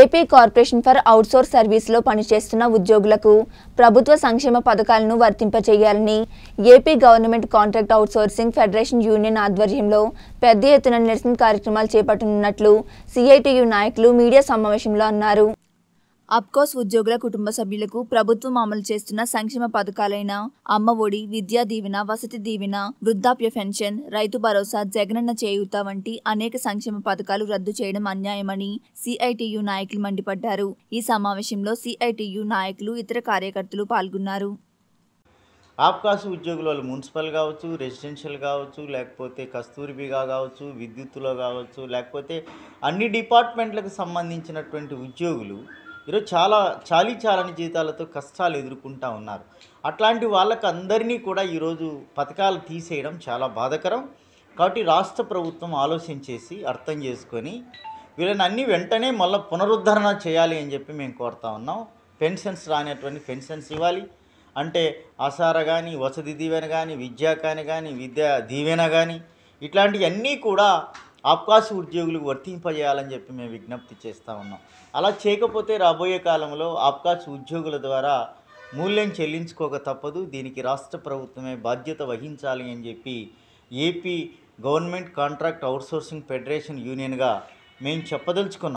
AP corporation for outsource సర్వీసులో పనిచేస్తున్న ఉద్యోగులకు ప్రభుత్వ సంక్షేమ పథకాలను వర్తింపచేయాలని AP government contract outsourcing federation union ఆధ్వర్యంలో పెద్ద ఎత్తున నిరసన కార్యక్రమాలు చేపట్టనున్నట్లు సిఐటియు నాయకులు మీడియా సమావేశంలో అన్నారు అప్కోస్ ఉద్యోగుల కుటుంబ సభ్యులకు ప్రభుత్వం అమలు చేస్తున్న సంక్షేమ పథకాలైన అమ్మ ఒడి విద్యా దీవెన వసతి దీవెన వృద్ధాప్య పెన్షన్ రైతు భరోసా జగనన్న చేయూత వంటి అనేక సంక్షేమ పథకాలు రద్దు చేయడం అన్యాయమని సిఐటియు నాయకులు మండిపడ్డారు ఈ సమావేశంలో సిఐటియు నాయకులు ఇతర కార్యకర్తలు పాల్గొన్నారు ఆప్కాస్ ఉద్యోగుల వాళ్ళు మున్సిపల్ కావచ్చు రెసిడెన్షియల్ కావచ్చు లేకపోతే కస్తూరిబిగా కావచ్చు విద్యుత్తులో కావచ్చు లేకపోతే అన్ని డిపార్ట్మెంట్లకు సంబంధించినటువంటి ఉద్యోగులు ఈరోజు చాలా చాలీ చాలని జీతాలతో కష్టాలు ఎదుర్కొంటూ ఉన్నారు అట్లాంటి వాళ్ళకు అందరినీ కూడా ఈరోజు పథకాలు తీసేయడం చాలా బాధకరం కాబట్టి రాష్ట్ర ప్రభుత్వం ఆలోచించేసి అర్థం చేసుకొని వీళ్ళని అన్ని వెంటనే మళ్ళీ పునరుద్ధరణ చేయాలి అని చెప్పి మేము కోరుతా ఉన్నాం పెన్షన్స్ రానటువంటి పెన్షన్స్ ఇవ్వాలి అంటే ఆసార కానీ వసతి దీవెన కానీ విద్యా కానీ కానీ విద్యా దీవెన కానీ ఇట్లాంటివన్నీ కూడా అవకాశ ఉద్యోగులకు వర్తింపజేయాలని చెప్పి మేము విజ్ఞప్తి చేస్తూ ఉన్నాం అలా చేయకపోతే రాబోయే కాలంలో అవకాశ ఉద్యోగుల ద్వారా మూల్యం చెల్లించుకోక తప్పదు దీనికి రాష్ట్ర ప్రభుత్వమే బాధ్యత వహించాలి అని చెప్పి AP government contract outsourcing federation యూనియన్గా మేము చెప్పదలుచుకున్నాం